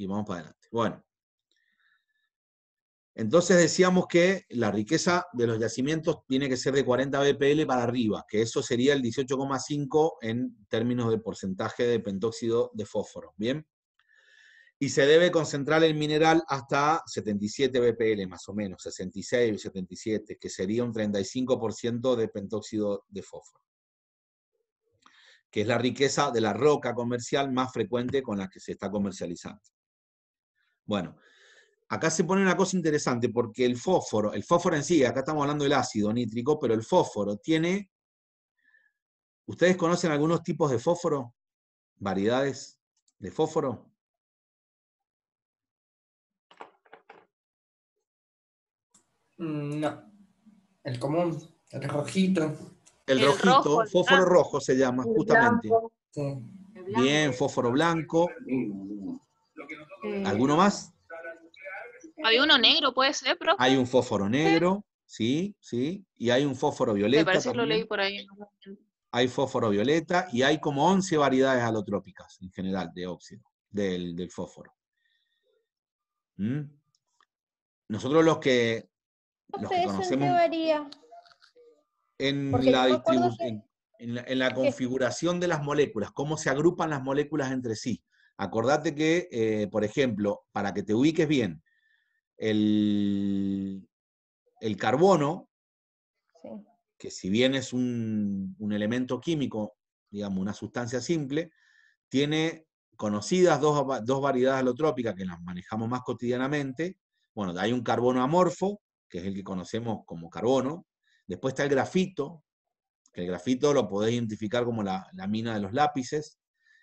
y vamos para adelante. Bueno, entonces decíamos que la riqueza de los yacimientos tiene que ser de 40 BPL para arriba, que eso sería el 18,5 en términos de porcentaje de pentóxido de fósforo, ¿bien? Y se debe concentrar el mineral hasta 77 BPL más o menos, 66, y 77, que sería un 35% de pentóxido de fósforo, que es la riqueza de la roca comercial más frecuente con la que se está comercializando. Bueno, acá se pone una cosa interesante porque el fósforo, el fósforo en sí, acá estamos hablando del ácido nítrico, pero el fósforo tiene... ¿Ustedes conocen algunos tipos de fósforo? ¿Variedades de fósforo? Mm, no. El común, el rojito. El, rojito, fósforo rojo se llama, justamente. Bien, fósforo blanco. Eh, ¿Alguno más? Hay uno negro, puede ser, pero... Hay un fósforo negro, sí, sí, y hay un fósforo violeta. Me parece que lo leí por ahí. Hay fósforo violeta y hay como 11 variedades alotrópicas en general de óxido, del, fósforo. ¿Mm? Nosotros los que, los conocemos... la en la configuración de las moléculas, cómo se agrupan las moléculas entre sí. Acordate que, eh, por ejemplo, para que te ubiques bien, el, carbono, que si bien es un, elemento químico, digamos, una sustancia simple, tiene conocidas dos, variedades alotrópicas que las manejamos más cotidianamente. Bueno, hay un carbono amorfo, que es el que conocemos como carbono. Después está el grafito, que el grafito lo podés identificar como la mina de los lápices.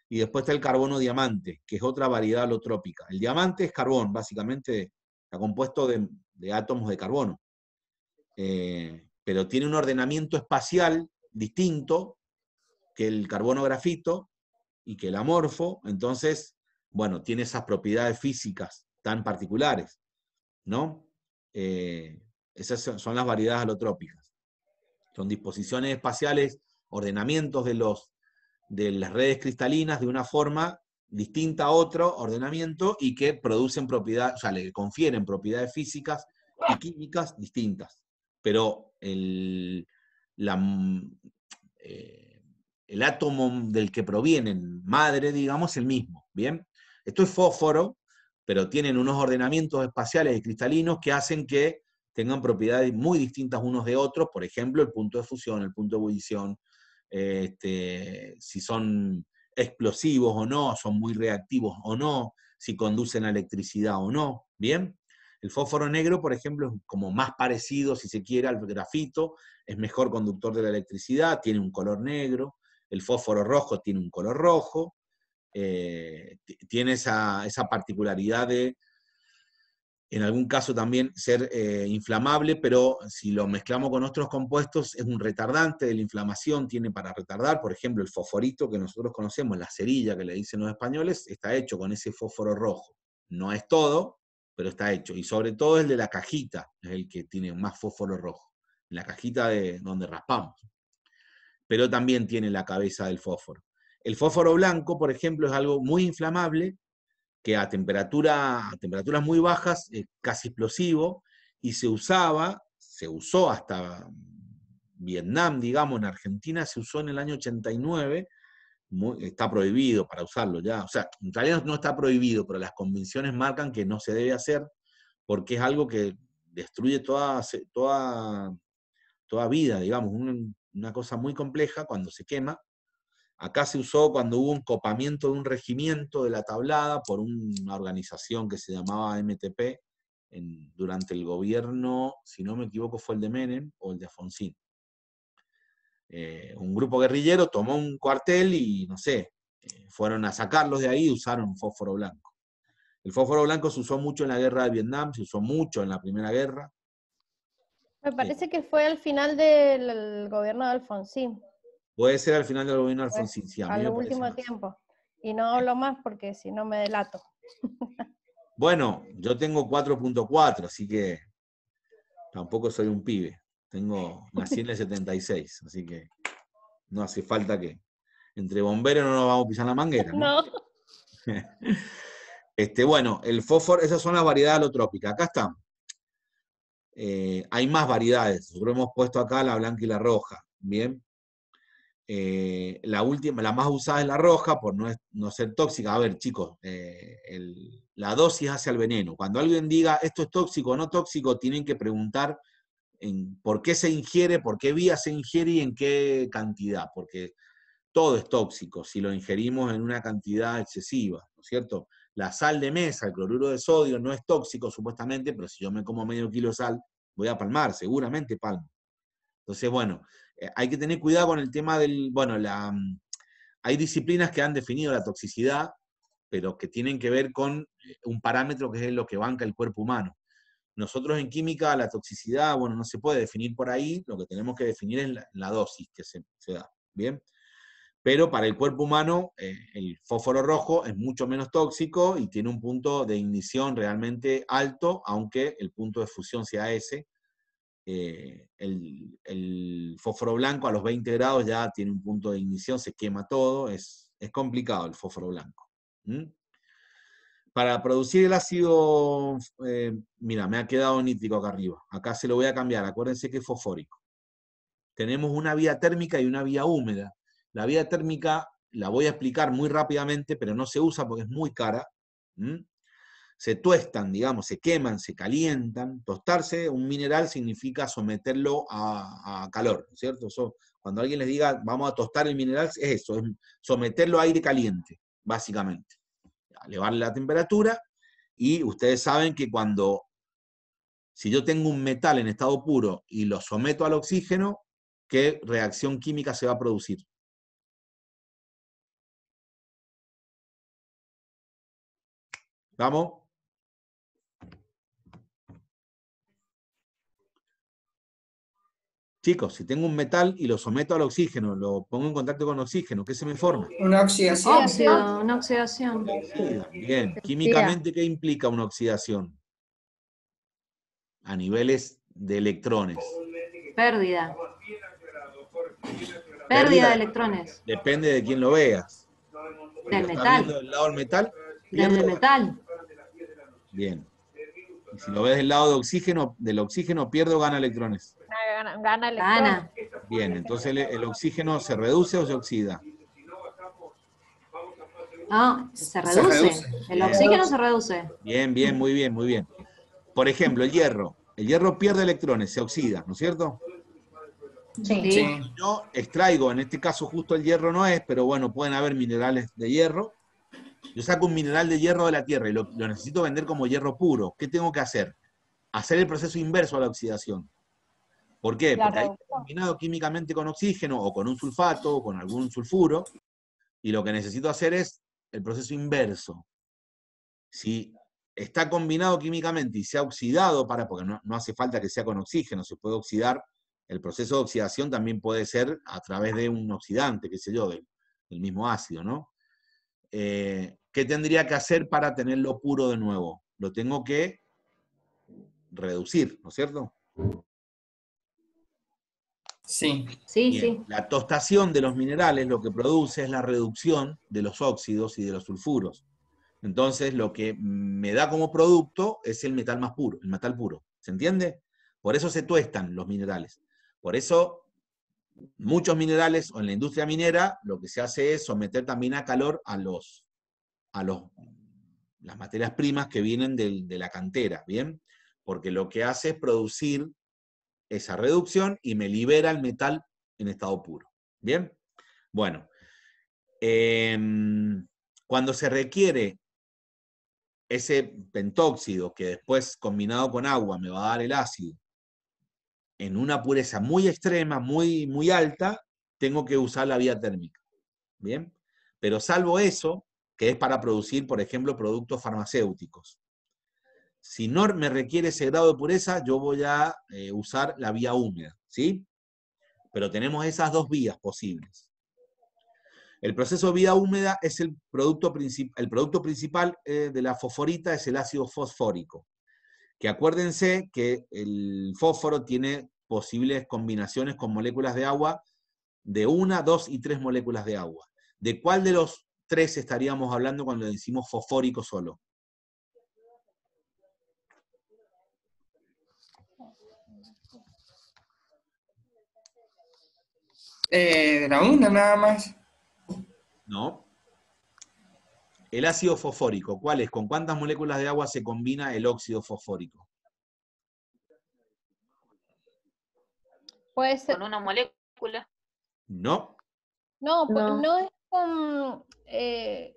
Y después está el carbono diamante, que es otra variedad alotrópica. El diamante es carbón, básicamente está compuesto de, átomos de carbono. Eh, pero tiene un ordenamiento espacial distinto que el carbono grafito y que el amorfo. Entonces, bueno, tiene esas propiedades físicas tan particulares, ¿no? Eh, esas son las variedades alotrópicas. Son disposiciones espaciales, ordenamientos de los de las redes cristalinas de una forma distinta a otro ordenamiento y que producen propiedades, o sea, le confieren propiedades físicas y químicas distintas. Pero el, eh, el átomo del que provienen, madre, digamos, es el mismo. ¿Bien? Esto es fósforo, pero tienen unos ordenamientos espaciales y cristalinos que hacen que tengan propiedades muy distintas unos de otros, por ejemplo, el punto de fusión, el punto de ebullición, este, si son explosivos o no, son muy reactivos o no, si conducen electricidad o no, ¿bien? El fósforo negro, por ejemplo, es como más parecido, si se quiere, al grafito, es mejor conductor de la electricidad, tiene un color negro, el fósforo rojo tiene un color rojo, eh, tiene esa particularidad de en algún caso también ser eh, inflamable, pero si lo mezclamos con otros compuestos es un retardante de la inflamación, tiene para retardar, por ejemplo, el fosforito que nosotros conocemos, la cerilla que le dicen los españoles, está hecho con ese fósforo rojo. No es todo, pero está hecho. Y sobre todo el de la cajita, es el que tiene más fósforo rojo, la cajita de donde raspamos. Pero también tiene la cabeza del fósforo. El fósforo blanco, por ejemplo, es algo muy inflamable que a, temperatura, a temperaturas muy bajas, eh, casi explosivo, y se usaba, se usó hasta Vietnam, digamos, en Argentina se usó en el año 89, está prohibido para usarlo ya, o sea, en Italia no está prohibido, pero las convenciones marcan que no se debe hacer porque es algo que destruye toda, toda, toda vida, digamos, una cosa muy compleja cuando se quema, Acá se usó cuando hubo un copamiento de un regimiento de la tablada por una organización que se llamaba MTP durante el gobierno, si no me equivoco, fue el de Menem o el de Alfonsín. Eh, un grupo guerrillero tomó un cuartel y, no sé, eh, fueron a sacarlos de ahí y usaron fósforo blanco. El fósforo blanco se usó mucho en la guerra de Vietnam, se usó mucho en la Primera Guerra. Me parece eh, que fue al final del gobierno de Alfonsín. Puede ser al final del gobierno Alfonsín. último tiempo. Y no hablo más porque si no me delato. Bueno, yo tengo 4.4, así que tampoco soy un pibe. Tengo, nací en el 76, así que no hace falta que. Entre bomberos no nos vamos a pisar la manguera. No. Este, bueno, el fósforo, esas son las variedades alotrópicas. Acá están. Eh, hay más variedades. Nosotros hemos puesto acá la blanca y la roja. Bien. Eh, la última, la más usada es la roja por no, no ser tóxica. A ver, chicos, eh, la dosis hace el veneno. Cuando alguien diga esto es tóxico o no tóxico, tienen que preguntar en por qué se ingiere, por qué vía se ingiere y en qué cantidad, porque todo es tóxico si lo ingerimos en una cantidad excesiva, ¿no es cierto? La sal de mesa, el cloruro de sodio, no es tóxico supuestamente, pero si yo me como medio kilo de sal, voy a palmar, seguramente palmo. Entonces, bueno, eh, hay que tener cuidado con el tema del, bueno, la, mm, hay disciplinas que han definido la toxicidad, pero que tienen que ver con eh, un parámetro que es lo que banca el cuerpo humano. Nosotros en química la toxicidad, bueno, no se puede definir por ahí, lo que tenemos que definir es la, dosis que se, da, ¿bien? Pero para el cuerpo humano eh, el fósforo rojo es mucho menos tóxico y tiene un punto de ignición realmente alto, aunque el punto de fusión sea ese, eh, el, fósforo blanco a los 20 grados ya tiene un punto de ignición, se quema todo, es, es complicado el fósforo blanco. Para producir el ácido, eh, mira, me ha quedado nítrico acá arriba, acá se lo voy a cambiar, acuérdense que es fosfórico. Tenemos una vía térmica y una vía húmeda. La vía térmica la voy a explicar muy rápidamente, pero no se usa porque es muy cara se tuestan, digamos, se queman, se calientan. Tostarse, un mineral significa someterlo a, calor, ¿cierto? cuando alguien les diga, vamos a tostar el mineral, es eso, es someterlo a aire caliente, básicamente. Elevarle la temperatura y ustedes saben que cuando, si yo tengo un metal en estado puro y lo someto al oxígeno, ¿qué reacción química se va a producir? ¿Vamos? Chicos, si tengo un metal y lo someto al oxígeno, lo pongo en contacto con oxígeno, ¿qué se me forma? Una oxidación. una oxidación. Bien, químicamente, ¿qué implica una oxidación? A niveles de electrones. Pérdida. Pérdida, de electrones. Depende de quién lo veas. Del metal. ¿Del lado del metal? Del, metal. Bien. si lo ves del lado de oxígeno, del oxígeno pierdo, o gana electrones gana, gana gana. Bien, entonces el, oxígeno se reduce o se oxida. No, se reduce. El oxígeno se reduce. Bien, bien, muy bien, muy bien. Por ejemplo, el hierro. El hierro pierde electrones, se oxida, ¿no es cierto? Sí. Yo extraigo, en este caso justo el hierro no es, pero bueno, pueden haber minerales de hierro. Yo saco un mineral de hierro de la tierra y lo necesito vender como hierro puro. ¿Qué tengo que hacer? Hacer el proceso inverso a la oxidación. ¿Por qué? Porque está combinado químicamente con oxígeno o con un sulfato o con algún sulfuro, y lo que necesito hacer es el proceso inverso. Si está combinado químicamente y se ha oxidado, para, porque no, hace falta que sea con oxígeno, se puede oxidar, el proceso de oxidación también puede ser a través de un oxidante, qué sé yo, del, mismo ácido, ¿no? Eh, ¿Qué tendría que hacer para tenerlo puro de nuevo? Lo tengo que reducir, ¿no es cierto? Sí. Sí, sí. La tostación de los minerales lo que produce es la reducción de los óxidos y de los sulfuros. Entonces, lo que me da como producto es el metal más puro, el metal puro. ¿Se entiende? Por eso se tuestan los minerales. Por eso, muchos minerales o en la industria minera lo que se hace es someter también a calor a los, a los las materias primas que vienen de, de la cantera, ¿bien? Porque lo que hace es producir esa reducción y me libera el metal en estado puro. ¿Bien? Bueno, em, cuando se requiere ese pentóxido que después combinado con agua me va a dar el ácido, en una pureza muy extrema, muy, muy alta, tengo que usar la vía térmica. ¿Bien? Pero salvo eso, que es para producir, por ejemplo, productos farmacéuticos, si no me requiere ese grado de pureza, yo voy a eh, usar la vía húmeda, ¿sí? Pero tenemos esas dos vías posibles. El proceso de vía húmeda es el producto, el producto principal eh, de la fosforita, es el ácido fosfórico. Que acuérdense que el fósforo tiene posibles combinaciones con moléculas de agua de una, dos y tres moléculas de agua. ¿De cuál de los tres estaríamos hablando cuando decimos fosfórico solo? Eh, de la una nada más. No. El ácido fosfórico, ¿cuál es? ¿Con cuántas moléculas de agua se combina el óxido fosfórico? Puede ser. Con una molécula. No. No, no, no es con. Eh,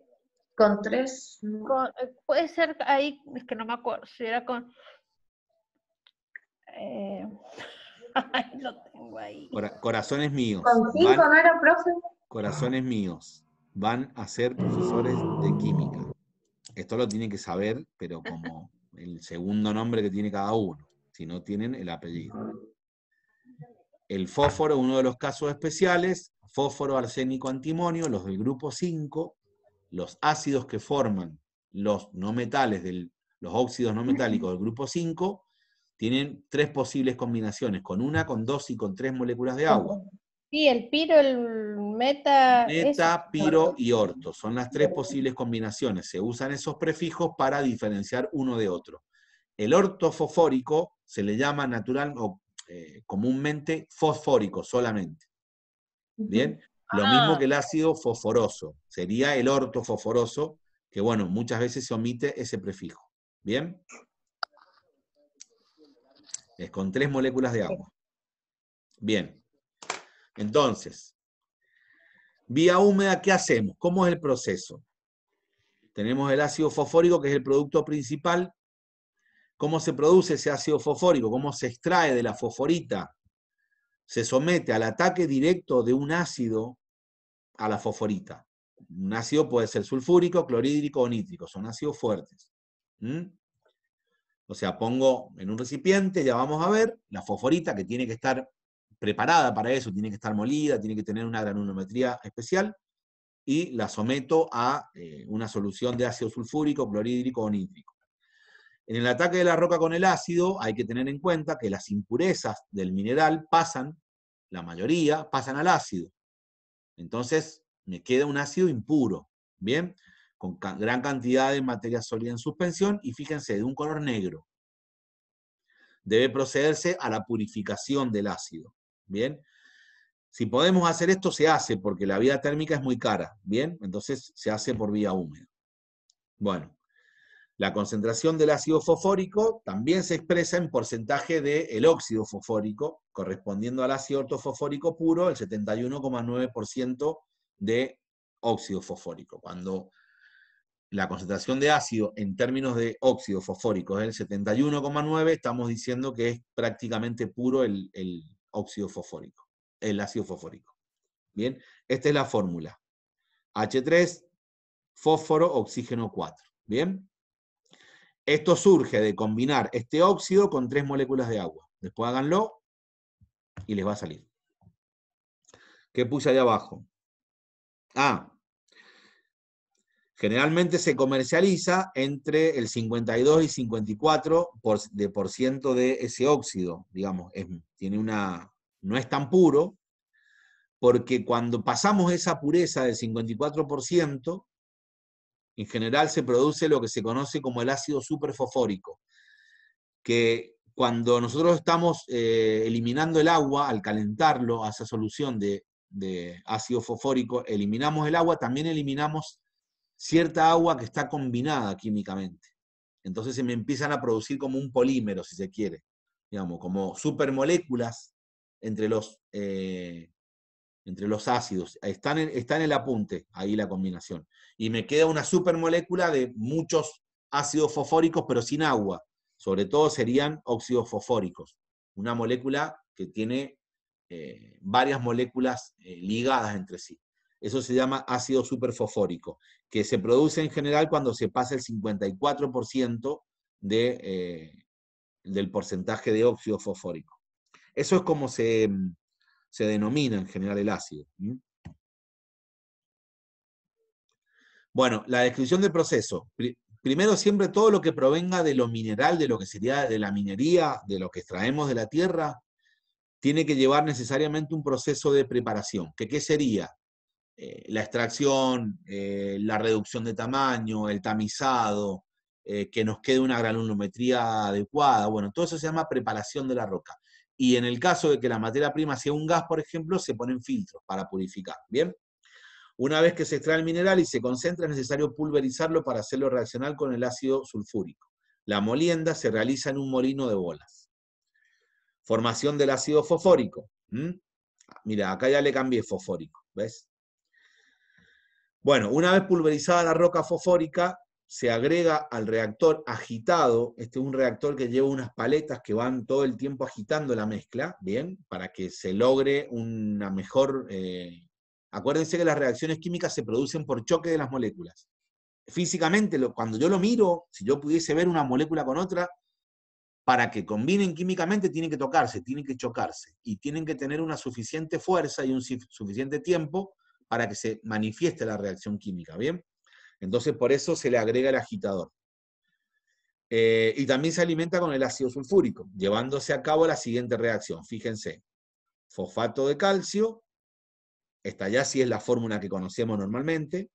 con tres. Eh, puede ser ahí, es que no me acuerdo si era con. corazones míos. Corazones míos. Van a ser profesores de química. Esto lo tienen que saber, pero como el segundo nombre que tiene cada uno, si no tienen el apellido. El fósforo, uno de los casos especiales, fósforo, arsénico, antimonio, los del grupo 5, los ácidos que forman los no metales, los óxidos no metálicos del grupo 5, tienen tres posibles combinaciones, con una, con dos y con tres moléculas de agua. Sí, el piro, el meta... Meta, piro y orto. Son las tres posibles combinaciones. Se usan esos prefijos para diferenciar uno de otro. El ortofosfórico se le llama natural o eh, comúnmente fosfórico solamente. ¿Bien? Lo mismo ah. que el ácido fosforoso. Sería el fosforoso, que bueno, muchas veces se omite ese prefijo. ¿Bien? Es con tres moléculas de agua. Bien. Entonces, vía húmeda, ¿qué hacemos? ¿Cómo es el proceso? Tenemos el ácido fosfórico, que es el producto principal. ¿Cómo se produce ese ácido fosfórico? ¿Cómo se extrae de la fosforita? Se somete al ataque directo de un ácido a la fosforita. Un ácido puede ser sulfúrico, clorhídrico o nítrico, son ácidos fuertes. ¿Mm? O sea, pongo en un recipiente, ya vamos a ver, la fosforita que tiene que estar preparada para eso, tiene que estar molida, tiene que tener una granulometría especial, y la someto a eh, una solución de ácido sulfúrico, clorhídrico o nítrico. En el ataque de la roca con el ácido hay que tener en cuenta que las impurezas del mineral pasan, la mayoría, pasan al ácido. Entonces me queda un ácido impuro. Bien, con gran cantidad de materia sólida en suspensión y fíjense, de un color negro. Debe procederse a la purificación del ácido. Bien, si podemos hacer esto, se hace, porque la vía térmica es muy cara, ¿bien? Entonces se hace por vía húmeda. Bueno, la concentración del ácido fosfórico también se expresa en porcentaje del el óxido fosfórico, correspondiendo al ácido ortofosfórico puro, el 71,9% de óxido fosfórico. Cuando la concentración de ácido en términos de óxido fosfórico es el 71,9, estamos diciendo que es prácticamente puro el, óxido fosfórico, el ácido fosfórico. Bien, esta es la fórmula. H3, fósforo, oxígeno 4. Bien. Esto surge de combinar este óxido con tres moléculas de agua. Después háganlo y les va a salir. ¿Qué puse allá abajo? Ah, Generalmente se comercializa entre el 52 y 54 de ese óxido, digamos, tiene una, no es tan puro, porque cuando pasamos esa pureza del 54%, en general se produce lo que se conoce como el ácido superfosfórico, que cuando nosotros estamos eh, eliminando el agua, al calentarlo a esa solución de, de ácido fosfórico, eliminamos el agua, también eliminamos cierta agua que está combinada químicamente. Entonces se me empiezan a producir como un polímero, si se quiere, digamos, como supermoléculas entre los, eh, entre los ácidos. Está en, está en el apunte, ahí la combinación. Y me queda una supermolécula de muchos ácidos fosfóricos, pero sin agua. Sobre todo serían óxidos fosfóricos. Una molécula que tiene eh, varias moléculas eh, ligadas entre sí. Eso se llama ácido superfosfórico, que se produce en general cuando se pasa el 54% eh, del porcentaje de óxido fosfórico. Eso es como se, denomina en general el ácido. Bueno, la descripción del proceso. Primero, siempre todo lo que provenga de lo mineral, de lo que sería de la minería, de lo que extraemos de la tierra, tiene que llevar necesariamente un proceso de preparación. qué sería? Eh, la extracción, eh, la reducción de tamaño, el tamizado, eh, que nos quede una granulometría adecuada. Bueno, todo eso se llama preparación de la roca. Y en el caso de que la materia prima sea un gas, por ejemplo, se ponen filtros para purificar. ¿Bien? Una vez que se extrae el mineral y se concentra, es necesario pulverizarlo para hacerlo reaccionar con el ácido sulfúrico. La molienda se realiza en un molino de bolas. Formación del ácido fosfórico. Ah, mira, acá ya le cambié fosfórico, ¿ves? Bueno, una vez pulverizada la roca fosfórica, se agrega al reactor agitado, este es un reactor que lleva unas paletas que van todo el tiempo agitando la mezcla, ¿bien? Para que se logre una mejor... Eh, acuérdense que las reacciones químicas se producen por choque de las moléculas. Físicamente, cuando yo lo miro, si yo pudiese ver una molécula con otra, para que combinen químicamente tienen que tocarse, tienen que chocarse y tienen que tener una suficiente fuerza y un suficiente tiempo para que se manifieste la reacción química, ¿bien? Entonces, por eso se le agrega el agitador. Eh, y también se alimenta con el ácido sulfúrico, llevándose a cabo la siguiente reacción. Fíjense, fosfato de calcio, esta ya sí es la fórmula que conocemos normalmente,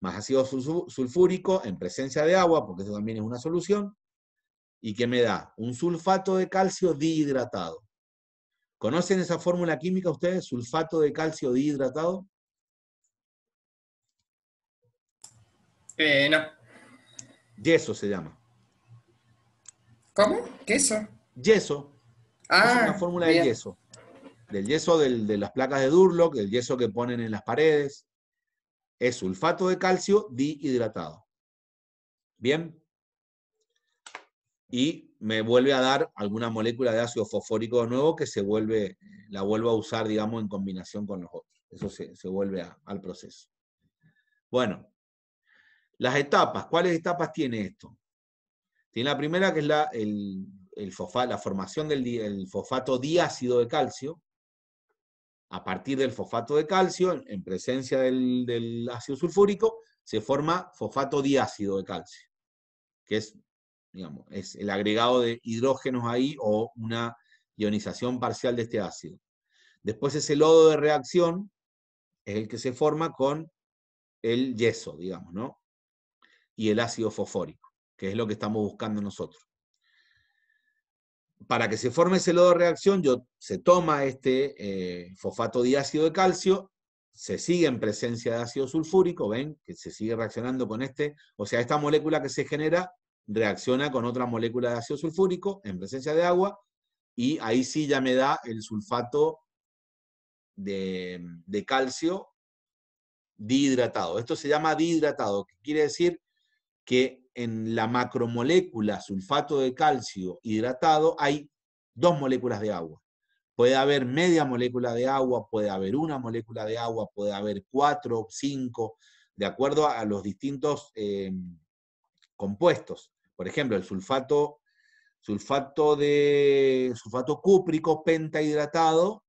más ácido sulfúrico en presencia de agua, porque eso también es una solución, y que me da un sulfato de calcio dihidratado. ¿Conocen esa fórmula química ustedes? Sulfato de calcio dihidratado. Eh, no. Yeso se llama. ¿Cómo? ¿Qué eso? Yeso. Ah, es una fórmula de yeso. Del yeso de las placas de Durlock, el yeso que ponen en las paredes. Es sulfato de calcio dihidratado. Bien. Y me vuelve a dar alguna molécula de ácido fosfórico nuevo que se vuelve, la vuelvo a usar, digamos, en combinación con los otros. Eso se, vuelve al proceso. Bueno, las etapas, ¿cuáles etapas tiene esto? Tiene la primera que es la, el, el la formación del el fosfato diácido de calcio, a partir del fosfato de calcio, en presencia del, del, ácido sulfúrico, se forma fosfato diácido de calcio, que es digamos, es el agregado de hidrógenos ahí o una ionización parcial de este ácido. Después ese lodo de reacción es el que se forma con el yeso, digamos, ¿no? Y el ácido fosfórico, que es lo que estamos buscando nosotros. Para que se forme ese lodo de reacción, yo, se toma este fosfato eh, fosfato diácido de calcio, se sigue en presencia de ácido sulfúrico, ven que se sigue reaccionando con este, o sea, esta molécula que se genera reacciona con otra molécula de ácido sulfúrico en presencia de agua y ahí sí ya me da el sulfato de, calcio dihidratado. Esto se llama dihidratado, que quiere decir que en la macromolécula sulfato de calcio hidratado hay dos moléculas de agua. Puede haber media molécula de agua, puede haber una molécula de agua, puede haber cuatro, cinco, de acuerdo a los distintos eh, compuestos. Por ejemplo, el sulfato, sulfato de sulfato cúprico pentahidratado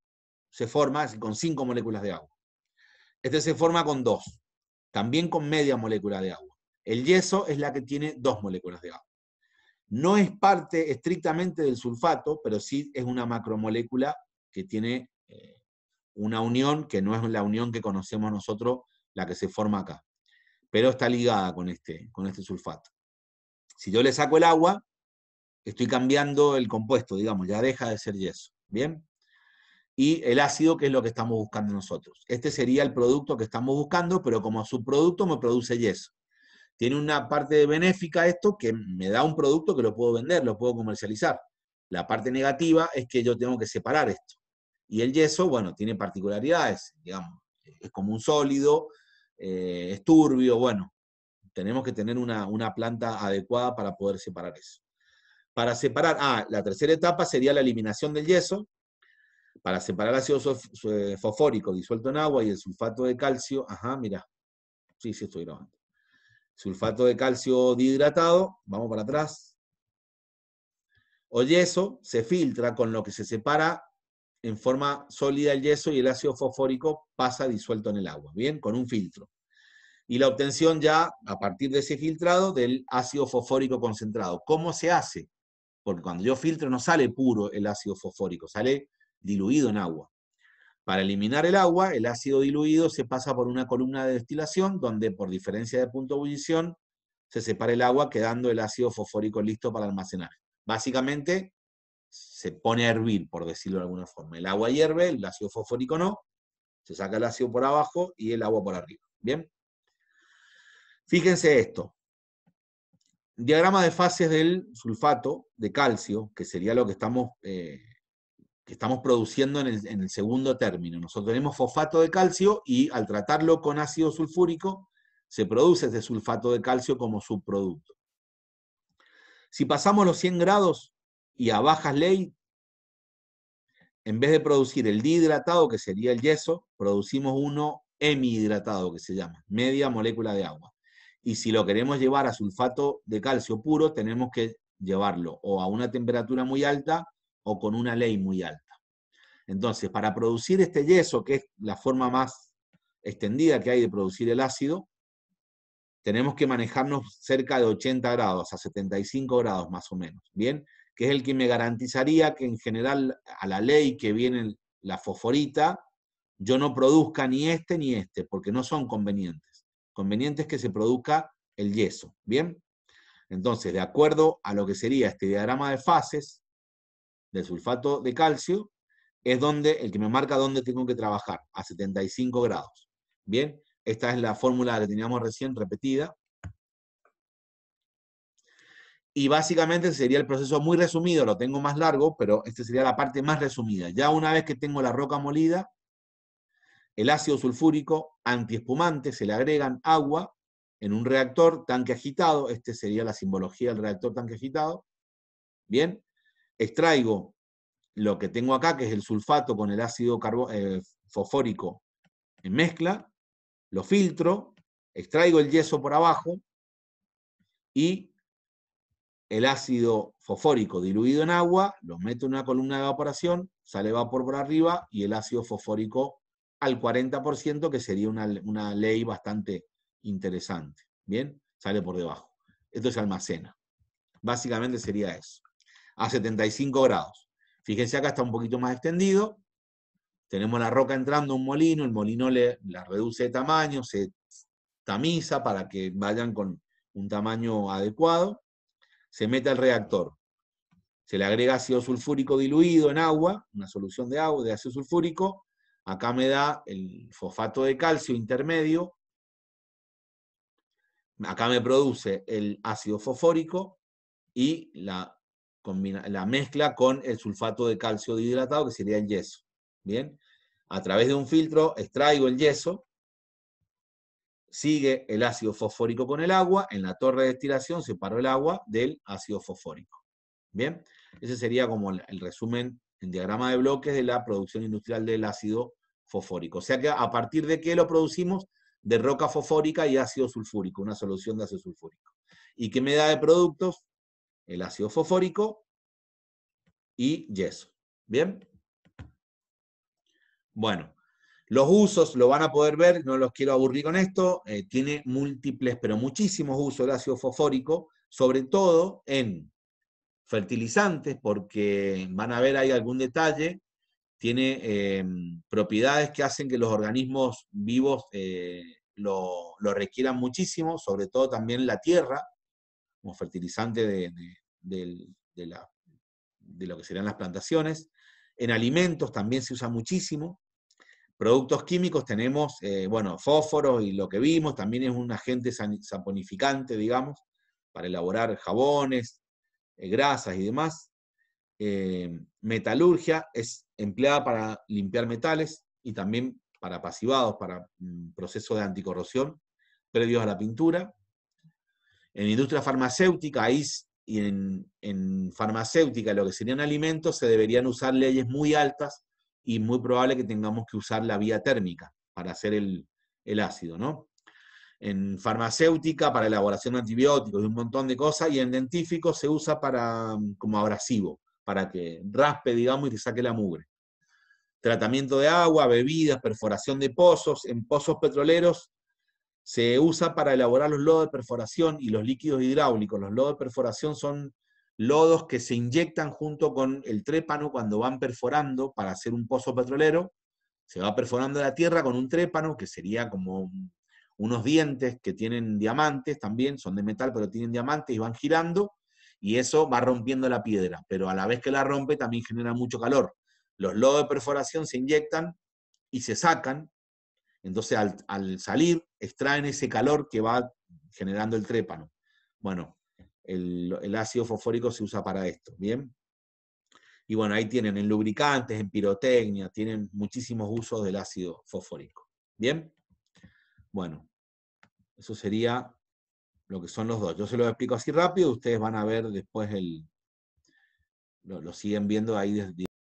se forma con cinco moléculas de agua. Este se forma con dos, también con media molécula de agua. El yeso es la que tiene dos moléculas de agua. No es parte estrictamente del sulfato, pero sí es una macromolécula que tiene eh, una unión que no es la unión que conocemos nosotros, la que se forma acá, pero está ligada con este, con este sulfato. Si yo le saco el agua, estoy cambiando el compuesto, digamos, ya deja de ser yeso. ¿Bien? Y el ácido, que es lo que estamos buscando nosotros. Este sería el producto que estamos buscando, pero como subproducto me produce yeso. Tiene una parte benéfica esto que me da un producto que lo puedo vender, lo puedo comercializar. La parte negativa es que yo tengo que separar esto. Y el yeso, bueno, tiene particularidades, digamos, es como un sólido, eh, es turbio, bueno, tenemos que tener una, planta adecuada para poder separar eso. Para separar, ah, la tercera etapa sería la eliminación del yeso. Para separar ácido eh, fosfórico disuelto en agua y el sulfato de calcio, ajá, mira, sí, sí estoy grabando. Sulfato de calcio dihidratado, vamos para atrás. O yeso se filtra con lo que se separa en forma sólida el yeso y el ácido fosfórico pasa disuelto en el agua, ¿bien? Con un filtro y la obtención ya, a partir de ese filtrado, del ácido fosfórico concentrado. ¿Cómo se hace? Porque cuando yo filtro no sale puro el ácido fosfórico, sale diluido en agua. Para eliminar el agua, el ácido diluido se pasa por una columna de destilación, donde por diferencia de punto de ebullición se separa el agua, quedando el ácido fosfórico listo para almacenar. Básicamente, se pone a hervir, por decirlo de alguna forma. El agua hierve, el ácido fosfórico no, se saca el ácido por abajo y el agua por arriba. ¿Bien? Fíjense esto. Diagrama de fases del sulfato de calcio, que sería lo que estamos, eh, que estamos produciendo en el, segundo término. Nosotros tenemos fosfato de calcio y al tratarlo con ácido sulfúrico, se produce este sulfato de calcio como subproducto. Si pasamos los 100 grados y a bajas ley, en vez de producir el dihidratado, que sería el yeso, producimos uno hemihidratado, que se llama, media molécula de agua. Y si lo queremos llevar a sulfato de calcio puro, tenemos que llevarlo o a una temperatura muy alta o con una ley muy alta. Entonces, para producir este yeso, que es la forma más extendida que hay de producir el ácido, tenemos que manejarnos cerca de 80 grados, a 75 grados más o menos, ¿bien? Que es el que me garantizaría que en general a la ley que viene la fosforita, yo no produzca ni este ni este, porque no son convenientes. Conveniente es que se produzca el yeso, ¿bien? Entonces, de acuerdo a lo que sería este diagrama de fases del sulfato de calcio, es donde el que me marca dónde tengo que trabajar, a 75 grados. Bien, esta es la fórmula que teníamos recién repetida. Y básicamente sería el proceso muy resumido, lo tengo más largo, pero esta sería la parte más resumida. Ya una vez que tengo la roca molida, el ácido sulfúrico antiespumante se le agregan agua en un reactor tanque agitado, este sería la simbología del reactor tanque agitado. Bien, extraigo lo que tengo acá, que es el sulfato con el ácido eh, fosfórico en mezcla, lo filtro, extraigo el yeso por abajo y el ácido fosfórico diluido en agua, lo meto en una columna de evaporación, sale vapor por arriba y el ácido fosfórico al 40%, que sería una, ley bastante interesante. ¿Bien? Sale por debajo. Esto se almacena. Básicamente sería eso. A 75 grados. Fíjense acá está un poquito más extendido. Tenemos la roca entrando a un molino, el molino le, la reduce de tamaño, se tamiza para que vayan con un tamaño adecuado. Se mete al reactor. Se le agrega ácido sulfúrico diluido en agua, una solución de agua, de ácido sulfúrico, Acá me da el fosfato de calcio intermedio. Acá me produce el ácido fosfórico y la, mezcla con el sulfato de calcio hidratado, que sería el yeso. Bien, a través de un filtro extraigo el yeso, sigue el ácido fosfórico con el agua, en la torre de destilación separo el agua del ácido fosfórico. Bien, ese sería como el resumen en diagrama de bloques de la producción industrial del ácido fosfórico. O sea que a partir de qué lo producimos? De roca fosfórica y ácido sulfúrico, una solución de ácido sulfúrico. ¿Y qué me da de productos? El ácido fosfórico y yeso. ¿Bien? Bueno, los usos lo van a poder ver, no los quiero aburrir con esto, eh, tiene múltiples, pero muchísimos usos el ácido fosfórico, sobre todo en fertilizantes porque van a ver ahí algún detalle, tiene em, propiedades que hacen que los organismos vivos eh, lo, requieran muchísimo, sobre todo también la tierra, como fertilizante de, de, lo que serían las plantaciones. En alimentos también se usa muchísimo. Productos químicos tenemos, eh, bueno, fósforo y lo que vimos, también es un agente saponificante, digamos, para elaborar jabones, eh, grasas y demás. Eh, metalurgia es empleada para limpiar metales y también para pasivados, para mm, procesos de anticorrosión previos a la pintura. En industria farmacéutica, y en, en, farmacéutica, lo que serían alimentos, se deberían usar leyes muy altas y muy probable que tengamos que usar la vía térmica para hacer el, el ácido, ¿no? en farmacéutica para elaboración de antibióticos y un montón de cosas, y en dentífico se usa para, mm, como abrasivo, para que raspe, digamos, y te saque la mugre. Tratamiento de agua, bebidas, perforación de pozos. En pozos petroleros se usa para elaborar los lodos de perforación y los líquidos hidráulicos. Los lodos de perforación son lodos que se inyectan junto con el trépano cuando van perforando para hacer un pozo petrolero. Se va perforando la tierra con un trépano, que sería como unos dientes que tienen diamantes también, son de metal pero tienen diamantes y van girando y eso va rompiendo la piedra, pero a la vez que la rompe también genera mucho calor. Los lodos de perforación se inyectan y se sacan, entonces al, salir extraen ese calor que va generando el trépano. Bueno, el, el ácido fosfórico se usa para esto, ¿bien? Y bueno, ahí tienen en lubricantes, en pirotecnia, tienen muchísimos usos del ácido fosfórico. ¿Bien? Bueno, eso sería lo que son los dos. Yo se lo explico así rápido, ustedes van a ver después el... Lo, lo siguen viendo ahí desde...